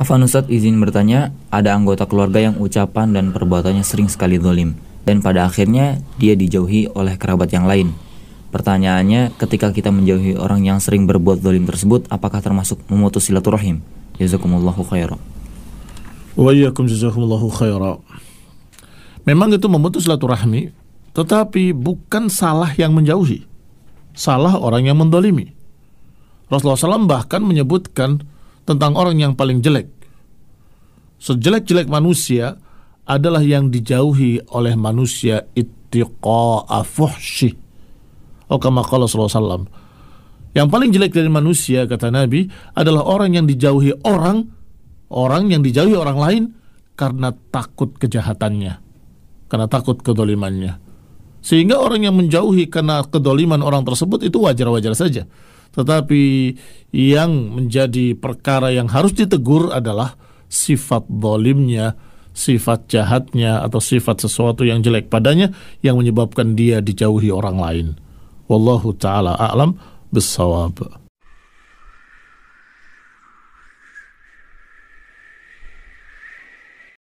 Afan Ustaz izin bertanya, ada anggota keluarga yang ucapan dan perbuatannya sering sekali dolim, dan pada akhirnya dia dijauhi oleh kerabat yang lain. Pertanyaannya, ketika kita menjauhi orang yang sering berbuat dolim tersebut, apakah termasuk memutus silaturahim? Jazakumullahu khairan. Wa jazakumullahu khairan. Memang itu memutus silaturahmi, tetapi bukan salah yang menjauhi. Salah orang yang mendolimi. Rasulullah SAW bahkan menyebutkan tentang orang yang paling jelek. Sejelek-jelek manusia adalah yang dijauhi oleh manusia ittiqa afuhsi. Oh kama qala Yang paling jelek dari manusia kata Nabi adalah orang yang dijauhi orang orang yang dijauhi orang lain karena takut kejahatannya, karena takut kedolimannya. Sehingga orang yang menjauhi karena kedoliman orang tersebut itu wajar-wajar saja. Tetapi yang menjadi perkara yang harus ditegur adalah sifat dolimnya, sifat jahatnya, atau sifat sesuatu yang jelek padanya yang menyebabkan dia dijauhi orang lain. Wallahu ta'ala a'lam bisawab.